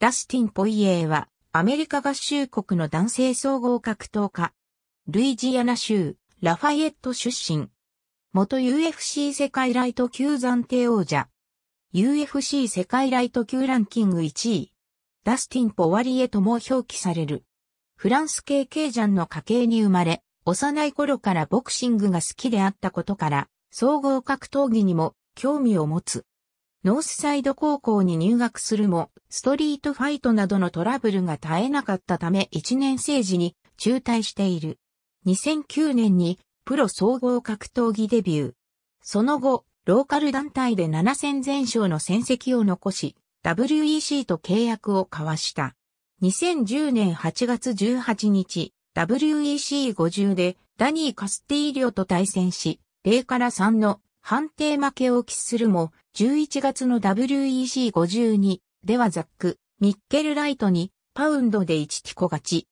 ダスティン・ポイエーは、アメリカ合衆国の男性総合格闘家。ルイジアナ州、ラファイエット出身。元 UFC 世界ライト級暫定王者。UFC 世界ライト級ランキング1位。ダスティン・ポワリエとも表記される。フランス系ケイジャンの家系に生まれ、幼い頃からボクシングが好きであったことから、総合格闘技にも興味を持つ。ノースサイド高校に入学するも、ストリートファイトなどのトラブルが絶えなかったため1年生時に中退している。2009年にプロ総合格闘技デビュー。その後、ローカル団体で7戦全勝の戦績を残し、WEC と契約を交わした。2010年8月18日、WEC50 でダニー・カスティーリョと対戦し、0から3の判定負けを喫するも、11月の WEC52 ではザック、ミッケルライトにパウンドで1ティコ勝ち。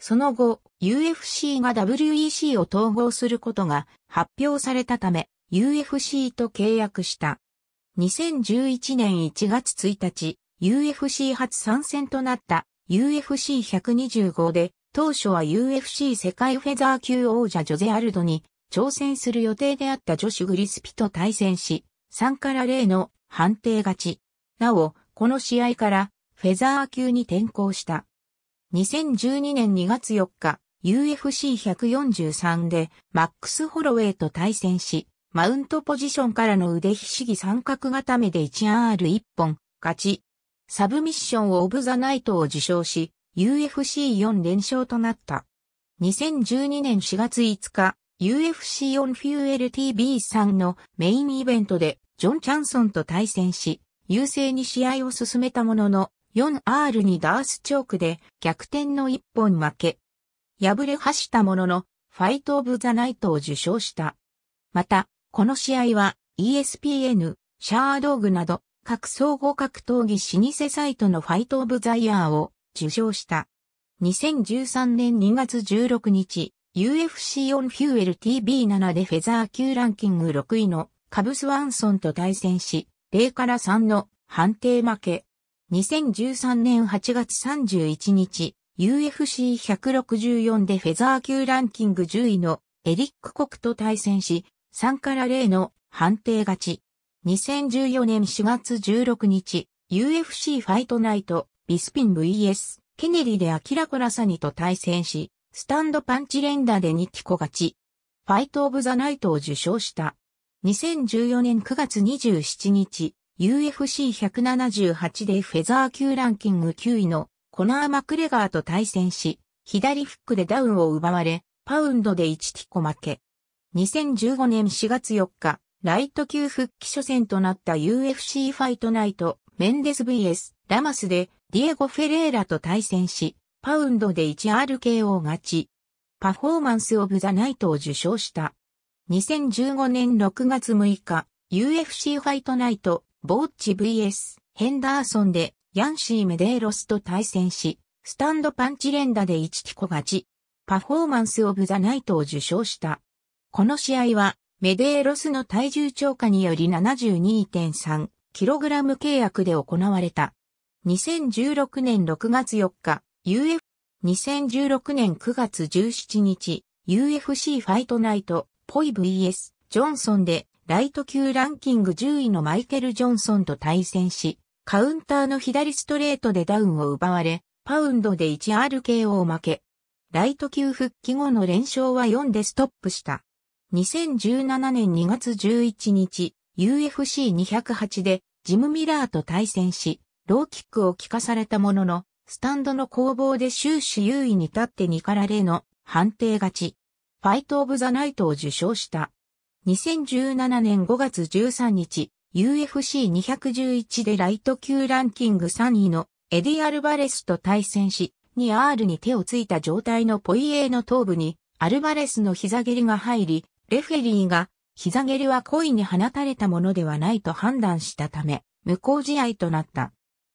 その後、UFC が WEC を統合することが発表されたため、UFC と契約した。2011年1月1日、UFC 初参戦となった UFC125 で、当初は UFC 世界フェザー級王者ジョゼアルドに挑戦する予定であったジョシュ・グリスピと対戦し、3から0の判定勝ち。なお、この試合からフェザー級に転向した。2012年2月4日、UFC143 でマックス・ホロウェイと対戦し、マウントポジションからの腕ひしぎ三角固めで 1R1 本、勝ち。サブミッションオブザナイトを受賞し、UFC4 連勝となった。2012年4月5日、UFC on Fuel TV さんのメインイベントでジョン・チャンソンと対戦し、優勢に試合を進めたものの、4 r にダースチョークで逆転の一本負け。敗れ走ったものの、ファイト・オブ・ザ・ナイトを受賞した。また、この試合は ESPN、シャードーグなど、各総合格闘技老舗サイトのファイト・オブ・ザ・イヤーを受賞した。2013年2月16日、UFC オンフューエル TV7 でフェザー級ランキング6位のカブスワンソンと対戦し、0から3の判定負け。2013年8月31日、UFC164 でフェザー級ランキング10位のエリック・コクと対戦し、3から0の判定勝ち。2014年4月16日、UFC ファイトナイト、ビスピン VS、ケネリでアキラコラサニと対戦し、スタンドパンチ連打で2ィコ勝ち。ファイトオブザナイトを受賞した。2014年9月27日、UFC178 でフェザー級ランキング9位のコナー・マクレガーと対戦し、左フックでダウンを奪われ、パウンドで1ティコ負け。2015年4月4日、ライト級復帰初戦となった UFC ファイトナイト、メンデス vs ラマスで、ディエゴ・フェレーラと対戦し、パウンドで 1RKO 勝ち。パフォーマンスオブザナイトを受賞した。2015年6月6日、UFC ファイトナイト、ボッチ VS、ヘンダーソンで、ヤンシー・メデーロスと対戦し、スタンドパンチ連打で1キコ勝ち。パフォーマンスオブザナイトを受賞した。この試合は、メデーロスの体重超過により 72.3kg 契約で行われた。2016年6月4日、UF、2016年9月17日、UFC ファイトナイト、ポイ VS、ジョンソンで、ライト級ランキング10位のマイケル・ジョンソンと対戦し、カウンターの左ストレートでダウンを奪われ、パウンドで 1RKO を負け、ライト級復帰後の連勝は4でストップした。2017年2月11日、UFC208 でジム・ミラーと対戦し、ローキックを効かされたものの、スタンドの攻防で終始優位に立って2かられの判定勝ち。ファイト・オブ・ザ・ナイトを受賞した。2017年5月13日、UFC211 でライト級ランキング3位のエディ・アルバレスと対戦し、2R に手をついた状態のポイエーの頭部にアルバレスの膝蹴りが入り、レフェリーが膝蹴りは故意に放たれたものではないと判断したため、無効試合となった。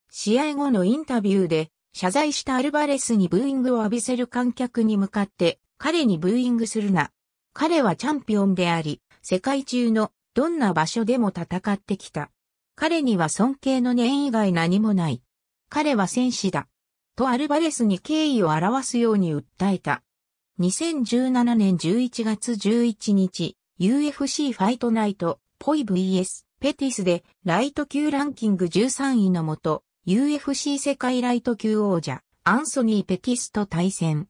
試合後のインタビューで、謝罪したアルバレスにブーイングを浴びせる観客に向かって、彼にブーイングするな。彼はチャンピオンであり、世界中のどんな場所でも戦ってきた。彼には尊敬の念以外何もない。彼は戦士だ。とアルバレスに敬意を表すように訴えた。2017年11月11日、UFC ファイトナイト、ポイ VS、ペティスで、ライト級ランキング13位のもと、UFC 世界ライト級王者、アンソニー・ペティスと対戦。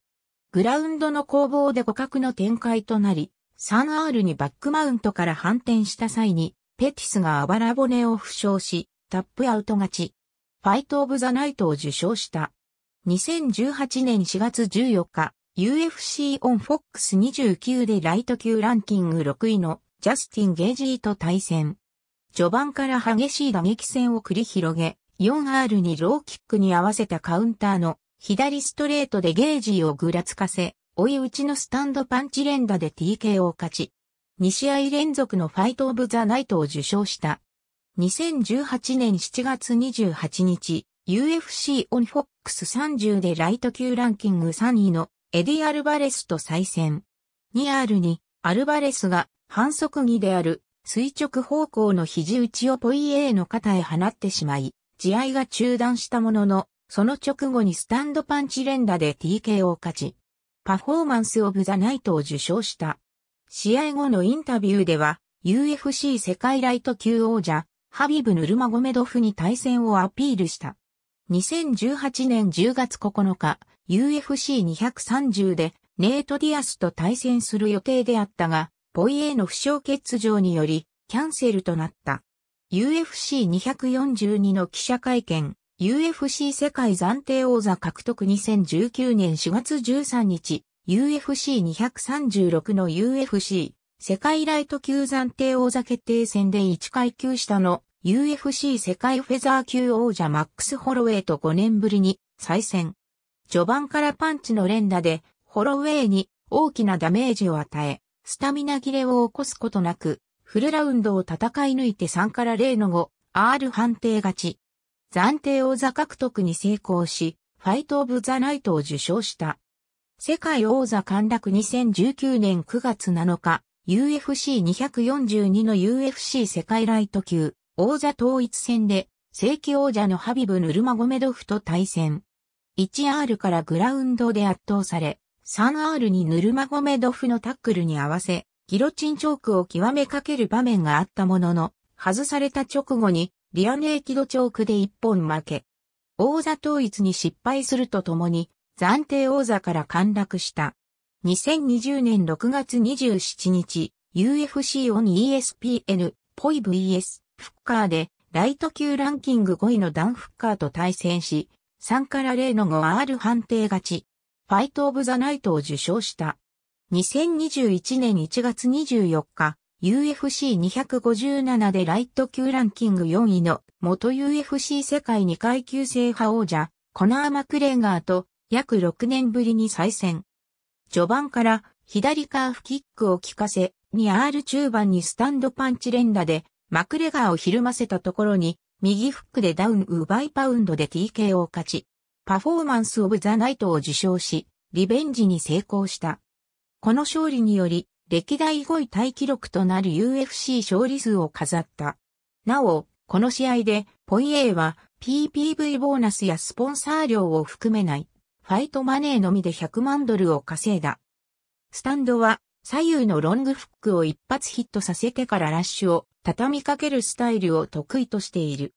グラウンドの攻防で互角の展開となり、3R にバックマウントから反転した際に、ペティスがあばら骨を負傷し、タップアウト勝ち。ファイト・オブ・ザ・ナイトを受賞した。2018年4月14日、UFC オンフォックス2 9でライト級ランキング6位のジャスティン・ゲージーと対戦。序盤から激しい打撃戦を繰り広げ、4R にローキックに合わせたカウンターの左ストレートでゲージをぐらつかせ、追い打ちのスタンドパンチ連打で TK を勝ち、2試合連続のファイトオブザナイトを受賞した。2018年7月28日、UFC オンフォックス30でライト級ランキング3位のエディ・アルバレスと再戦。2R にアルバレスが反則技である垂直方向の肘打ちをポイエーの肩へ放ってしまい、試合が中断したものの、その直後にスタンドパンチ連打で TK を勝ち、パフォーマンスオブザナイトを受賞した。試合後のインタビューでは、UFC 世界ライト級王者、ハビブ・ヌルマゴメドフに対戦をアピールした。2018年10月9日、UFC230 でネイト・ディアスと対戦する予定であったが、ポイエーの負傷欠場により、キャンセルとなった。UFC242 の記者会見、UFC 世界暫定王座獲得2019年4月13日、UFC236 の UFC 世界ライト級暫定王座決定戦で1階級下の UFC 世界フェザー級王者マックス・ホロウェイと5年ぶりに再戦。序盤からパンチの連打でホロウェイに大きなダメージを与え、スタミナ切れを起こすことなくフルラウンドを戦い抜いて3から0の5、R 判定勝ち。暫定王座獲得に成功し、ファイト・オブ・ザ・ナイトを受賞した。世界王座陥落2019年9月7日、UFC242 の UFC 世界ライト級王座統一戦で、正規王者のハビブ・ヌルマゴメドフと対戦。1R からグラウンドで圧倒され、3R にヌルマゴメドフのタックルに合わせ、ギロチンチョークを極めかける場面があったものの、外された直後にリアネーキドチョークで一本負け。王座統一に失敗するとともに、暫定王座から陥落した。2020年6月27日、UFC オン ESPN、ポイ VS、フッカーで、ライト級ランキング5位のダン・フッカーと対戦し、3から0の 5R 判定勝ち。ファイト・オブ・ザ・ナイトを受賞した。2021年1月24日、UFC257 でライト級ランキング4位の元 UFC 世界2階級制覇王者、コナー・マクレガーと約6年ぶりに再戦。序盤から左カーフキックを効かせ、2R 中盤にスタンドパンチ連打でマクレガーをひるませたところに右フックでダウン奪いパウンドで TK を勝ち、パフォーマンスオブザナイトを受賞し、リベンジに成功した。この勝利により、歴代5位タイ記録となる UFC 勝利数を飾った。なお、この試合で、ポイエーは PPV ボーナスやスポンサー料を含めない、ファイトマネーのみで100万ドルを稼いだ。スタンドは、左右のロングフックを一発ヒットさせてからラッシュを畳みかけるスタイルを得意としている。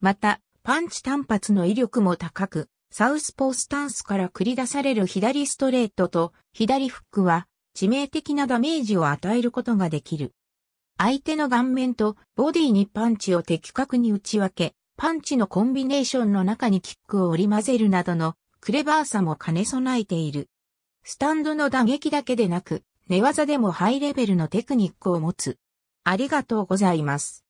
また、パンチ単発の威力も高く、サウスポースタンスから繰り出される左ストレートと左フックは致命的なダメージを与えることができる。相手の顔面とボディにパンチを的確に打ち分け、パンチのコンビネーションの中にキックを織り混ぜるなどのクレバーさも兼ね備えている。スタンドの打撃だけでなく、寝技でもハイレベルのテクニックを持つ。ありがとうございます。